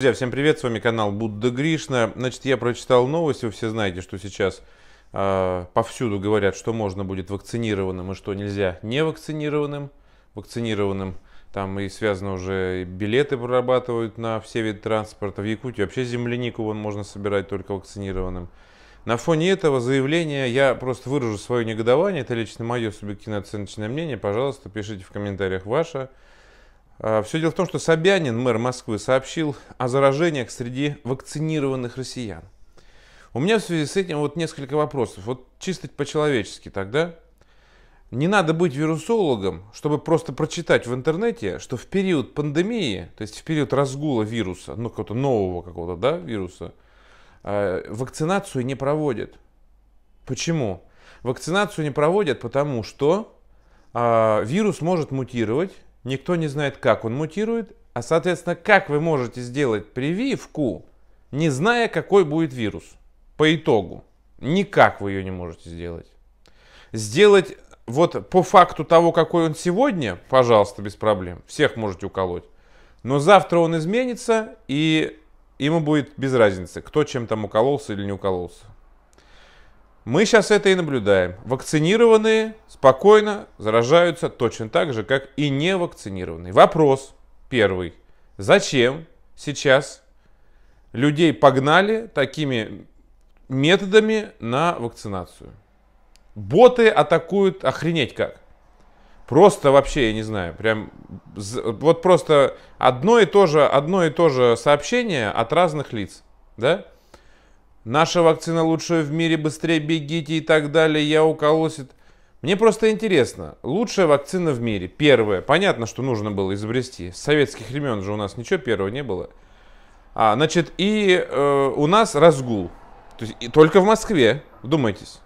Друзья, всем привет, с вами канал Будда Гришна. Значит, я прочитал новости, вы все знаете, что сейчас э, повсюду говорят, что можно будет вакцинированным и что нельзя невакцинированным. Вакцинированным там и связано уже и билеты прорабатывают на все виды транспорта. В Якутии вообще землянику вон можно собирать только вакцинированным. На фоне этого заявления я просто выражу свое негодование. Это лично мое субъективно оценочное мнение. Пожалуйста, пишите в комментариях ваше. А, Все дело в том, что Собянин, мэр Москвы, сообщил о заражениях среди вакцинированных россиян. У меня в связи с этим вот несколько вопросов. Вот чисто по-человечески тогда. Не надо быть вирусологом, чтобы просто прочитать в интернете, что в период пандемии, то есть в период разгула вируса, ну какого-то нового какого-то, да, вируса, а, вакцинацию не проводят. Почему? Вакцинацию не проводят, потому что а, вирус может мутировать, Никто не знает, как он мутирует, а соответственно, как вы можете сделать прививку, не зная, какой будет вирус. По итогу. Никак вы ее не можете сделать. Сделать вот по факту того, какой он сегодня, пожалуйста, без проблем. Всех можете уколоть. Но завтра он изменится, и ему будет без разницы, кто чем там укололся или не укололся. Мы сейчас это и наблюдаем. Вакцинированные спокойно заражаются точно так же, как и невакцинированные. Вопрос первый. Зачем сейчас людей погнали такими методами на вакцинацию? Боты атакуют охренеть как. Просто вообще, я не знаю, прям вот просто одно и то же, одно и то же сообщение от разных лиц, да? наша вакцина лучшая в мире, быстрее бегите и так далее, я уколосит. Мне просто интересно, лучшая вакцина в мире, первая, понятно, что нужно было изобрести, с советских времен же у нас ничего первого не было. А, значит, и э, у нас разгул, то есть и только в Москве, вдумайтесь.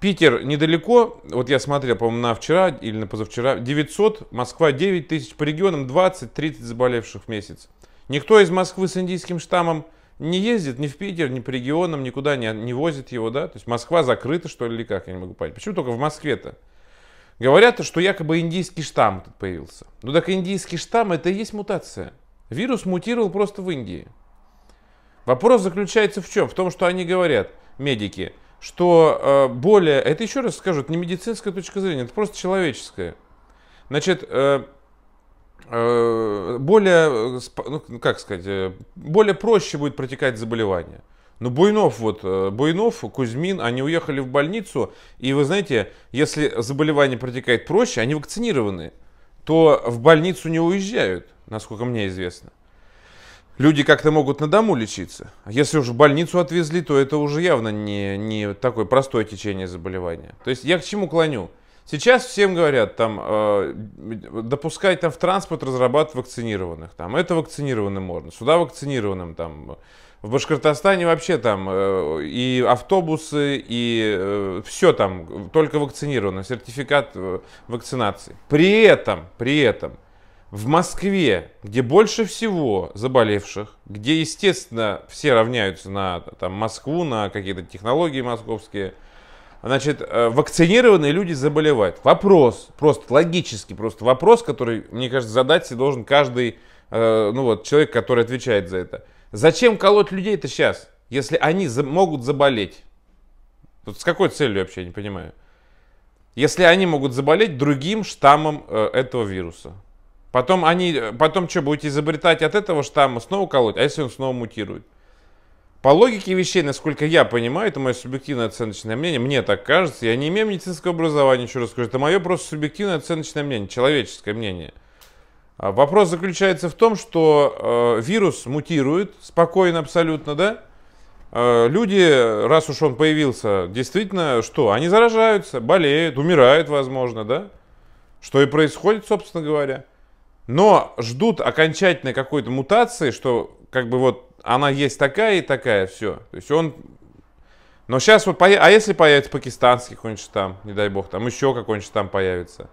Питер недалеко, вот я смотрел, по-моему, на вчера или на позавчера, 900, Москва 9 тысяч, по регионам 20-30 заболевших в месяц. Никто из Москвы с индийским штаммом не ездит ни в Питер, ни по регионам, никуда не, не возит его, да? То есть Москва закрыта, что ли, или как, я не могу понять. Почему только в Москве-то? Говорят, что якобы индийский штамм тут появился. Ну так индийский штамм это и есть мутация. Вирус мутировал просто в Индии. Вопрос заключается в чем? В том, что они говорят, медики, что э, более... Это еще раз скажу, это не медицинская точка зрения, это просто человеческая. Значит, э, Э, более, э, ну, ну, как сказать, э, более проще будет протекать заболевание. Но ну, Буйнов, вот, Буйнов, Кузьмин, они уехали в больницу, и вы знаете, если заболевание протекает проще, они вакцинированы, то в больницу не уезжают, насколько мне известно. Люди как-то могут на дому лечиться. Если уж в больницу отвезли, то это уже явно не, не такое простое течение заболевания. То есть я к чему клоню? Сейчас всем говорят, там, э, допускать там в транспорт разрабатывать вакцинированных. Там, это вакцинированным можно, сюда вакцинированным. Там, в Башкортостане вообще там э, и автобусы, и э, все там, только вакцинировано, сертификат э, вакцинации. При этом, при этом, в Москве, где больше всего заболевших, где, естественно, все равняются на там, Москву, на какие-то технологии московские – значит, э, вакцинированные люди заболевают. Вопрос, просто логически, просто вопрос, который, мне кажется, задать себе должен каждый, э, ну вот, человек, который отвечает за это. Зачем колоть людей-то сейчас, если они за могут заболеть? Вот с какой целью вообще, я не понимаю. Если они могут заболеть другим штаммом э, этого вируса. Потом они, э, потом что, будете изобретать от этого штамма, снова колоть, а если он снова мутирует? По логике вещей, насколько я понимаю, это мое субъективное оценочное мнение, мне так кажется, я не имею медицинского образования, еще раз скажу, это мое просто субъективное оценочное мнение, человеческое мнение. А, вопрос заключается в том, что э, вирус мутирует спокойно абсолютно, да? Э, люди, раз уж он появился, действительно, что? Они заражаются, болеют, умирают, возможно, да? Что и происходит, собственно говоря. Но ждут окончательной какой-то мутации, что как бы вот она есть такая и такая, все. То есть он... Но сейчас вот, а если появится пакистанский какой-нибудь там, не дай бог, там еще какой-нибудь там появится,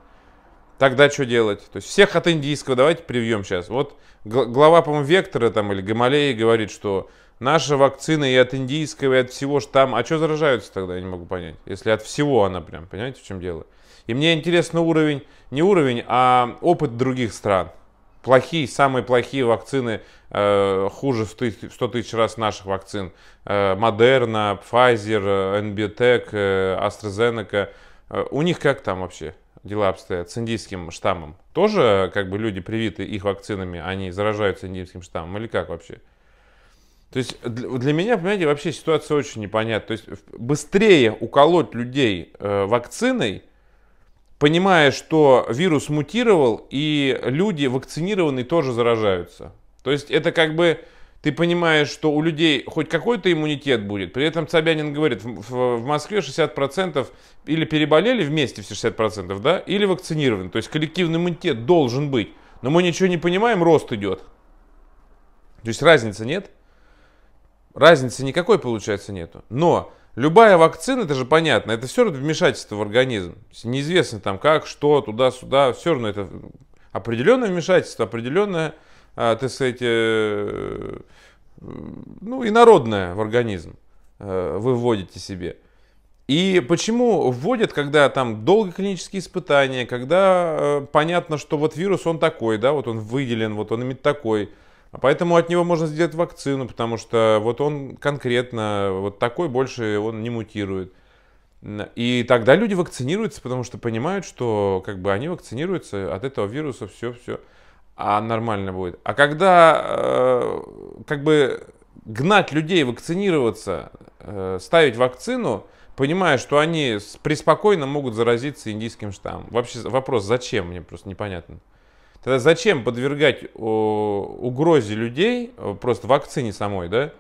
тогда что делать? То есть всех от индийского давайте привьем сейчас. Вот глава, по-моему, Вектора там или Гамалеи говорит, что наша вакцина и от индийского, и от всего там, А что заражаются тогда, я не могу понять. Если от всего она прям, понимаете, в чем дело? И мне интересно уровень, не уровень, а опыт других стран плохие, самые плохие вакцины, э, хуже 100 тысяч раз наших вакцин. Э, Moderna, Pfizer, э, NBTech, э, AstraZeneca. Э, у них как там вообще дела обстоят с индийским штаммом? Тоже э, как бы люди привиты их вакцинами, а они заражаются индийским штаммом или как вообще? То есть для меня, понимаете, вообще ситуация очень непонятна. То есть быстрее уколоть людей э, вакциной – понимая, что вирус мутировал, и люди вакцинированные тоже заражаются. То есть это как бы ты понимаешь, что у людей хоть какой-то иммунитет будет. При этом Собянин говорит, в, в Москве 60% или переболели вместе все 60%, да, или вакцинированы. То есть коллективный иммунитет должен быть. Но мы ничего не понимаем, рост идет. То есть разницы нет. Разницы никакой, получается, нету. Но Любая вакцина, это же понятно, это все равно вмешательство в организм. Неизвестно там как, что, туда-сюда, все равно это определенное вмешательство, определенное, ты а, так сказать, э, э, ну, инородное в организм э, вы вводите себе. И почему вводят, когда там долго клинические испытания, когда э, понятно, что вот вирус он такой, да, вот он выделен, вот он имеет такой а Поэтому от него можно сделать вакцину, потому что вот он конкретно, вот такой больше он не мутирует. И тогда люди вакцинируются, потому что понимают, что как бы они вакцинируются от этого вируса, все, все, а нормально будет. А когда э, как бы гнать людей вакцинироваться, э, ставить вакцину, понимая, что они преспокойно могут заразиться индийским штаммом. Вообще вопрос, зачем, мне просто непонятно. Тогда зачем подвергать угрозе людей э, просто вакцине самой, да?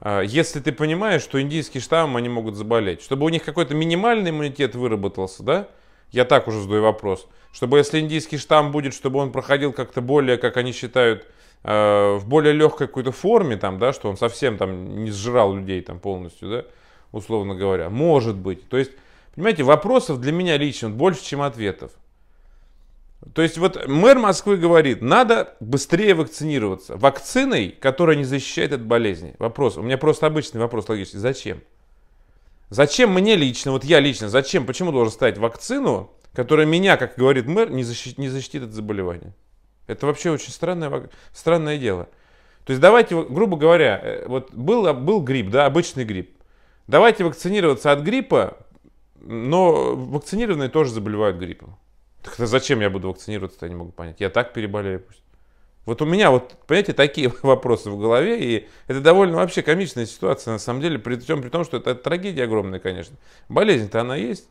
А, если ты понимаешь, что индийский штамм они могут заболеть, чтобы у них какой-то минимальный иммунитет выработался, да? Я так уже задаю вопрос. Чтобы если индийский штамм будет, чтобы он проходил как-то более, как они считают, э, в более легкой какой-то форме, там, да, что он совсем там не сжирал людей там полностью, да, условно говоря. Может быть. То есть, понимаете, вопросов для меня лично больше, чем ответов. То есть вот мэр Москвы говорит, надо быстрее вакцинироваться. Вакциной, которая не защищает от болезни. Вопрос, у меня просто обычный вопрос логический. Зачем? Зачем мне лично, вот я лично, зачем, почему должен ставить вакцину, которая меня, как говорит мэр, не защитит, не защитит от заболевания? Это вообще очень странное, странное дело. То есть давайте, грубо говоря, э, вот был, был грипп, да, обычный грипп. Давайте вакцинироваться от гриппа, но вакцинированные тоже заболевают гриппом. Так зачем я буду вакцинироваться, я не могу понять. Я так переболею пусть. Вот у меня вот, понимаете, такие вопросы в голове, и это довольно вообще комичная ситуация, на самом деле, при том, при том что это, это трагедия огромная, конечно. Болезнь-то она есть.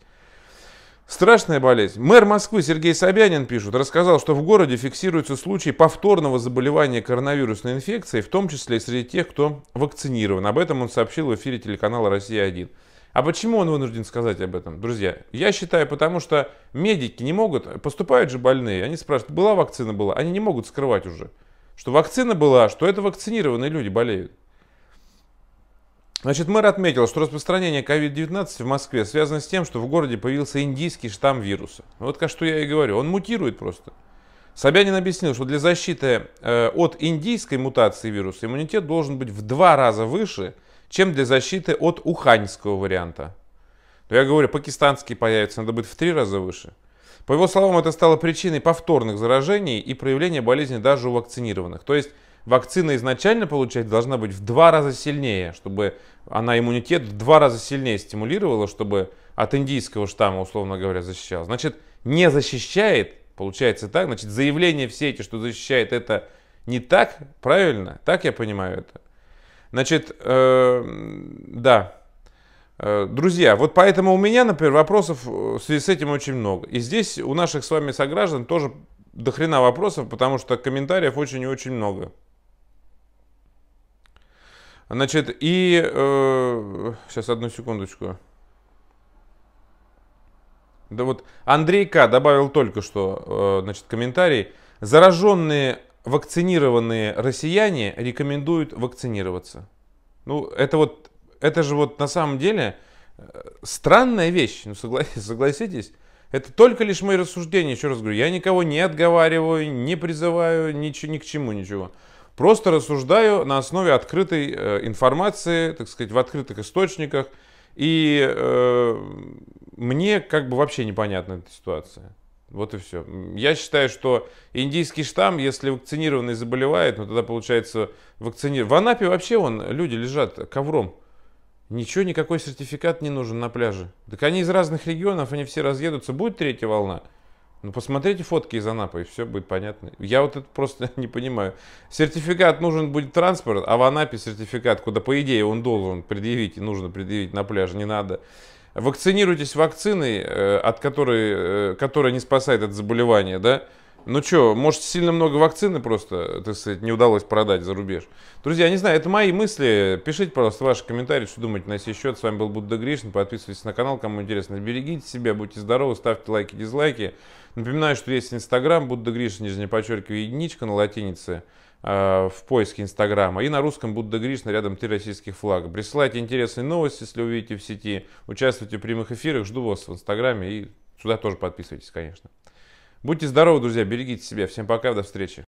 Страшная болезнь. Мэр Москвы Сергей Собянин пишет, рассказал, что в городе фиксируются случаи повторного заболевания коронавирусной инфекцией, в том числе и среди тех, кто вакцинирован. Об этом он сообщил в эфире телеканала «Россия-1». А почему он вынужден сказать об этом, друзья? Я считаю, потому что медики не могут, поступают же больные, они спрашивают, была вакцина, была, они не могут скрывать уже, что вакцина была, что это вакцинированные люди болеют. Значит, мэр отметил, что распространение COVID-19 в Москве связано с тем, что в городе появился индийский штамм вируса. Ну, вот как что я и говорю, он мутирует просто. Собянин объяснил, что для защиты э, от индийской мутации вируса иммунитет должен быть в два раза выше, чем для защиты от уханьского варианта. Но ну, я говорю, пакистанский появится, надо быть в три раза выше. По его словам, это стало причиной повторных заражений и проявления болезни даже у вакцинированных. То есть вакцина изначально, получать должна быть в два раза сильнее, чтобы она иммунитет в два раза сильнее стимулировала, чтобы от индийского штамма, условно говоря, защищала. Значит, не защищает, получается так, значит, заявление все эти, что защищает это не так, правильно? Так я понимаю это? Значит, э, да. Э, друзья, вот поэтому у меня, например, вопросов э, в связи с этим очень много. И здесь у наших с вами сограждан тоже дохрена вопросов, потому что комментариев очень и очень много. Значит, и... Э, сейчас, одну секундочку. Да вот Андрей К. добавил только что, э, значит, комментарий. Зараженные вакцинированные россияне рекомендуют вакцинироваться. Ну, это вот, это же вот на самом деле э, странная вещь, ну согласитесь, Это только лишь мои рассуждения, еще раз говорю, я никого не отговариваю, не призываю ни, ни к чему ничего. Просто рассуждаю на основе открытой э, информации, так сказать, в открытых источниках. И э, мне как бы вообще непонятна эта ситуация. Вот и все. Я считаю, что индийский штамм, если вакцинированный заболевает, ну тогда получается вакцинирован. В Анапе вообще вон люди лежат ковром. Ничего, никакой сертификат не нужен на пляже. Так они из разных регионов, они все разъедутся. Будет третья волна? Ну, посмотрите фотки из Анапы, и все будет понятно. Я вот это просто не понимаю. Сертификат нужен будет транспорт, а в Анапе сертификат, куда, по идее, он должен предъявить, и нужно предъявить на пляже, не надо вакцинируйтесь вакциной, э, от которой, э, которая не спасает от заболевания, да? Ну что, может, сильно много вакцины просто, э, так сказать, не удалось продать за рубеж. Друзья, не знаю, это мои мысли. Пишите, пожалуйста, ваши комментарии, что думаете на сей счет. С вами был Будда Гришин. Подписывайтесь на канал, кому интересно. Берегите себя, будьте здоровы, ставьте лайки, дизлайки. Напоминаю, что есть Инстаграм, Будда Гришин, нижнее подчеркивание, единичка на латинице. Э, в поиске Инстаграма. И на русском Будда Гришна рядом три российских флага. Присылайте интересные новости, если увидите в сети. Участвуйте в прямых эфирах. Жду вас в Инстаграме и сюда тоже подписывайтесь, конечно. Будьте здоровы, друзья. Берегите себя. Всем пока. До встречи.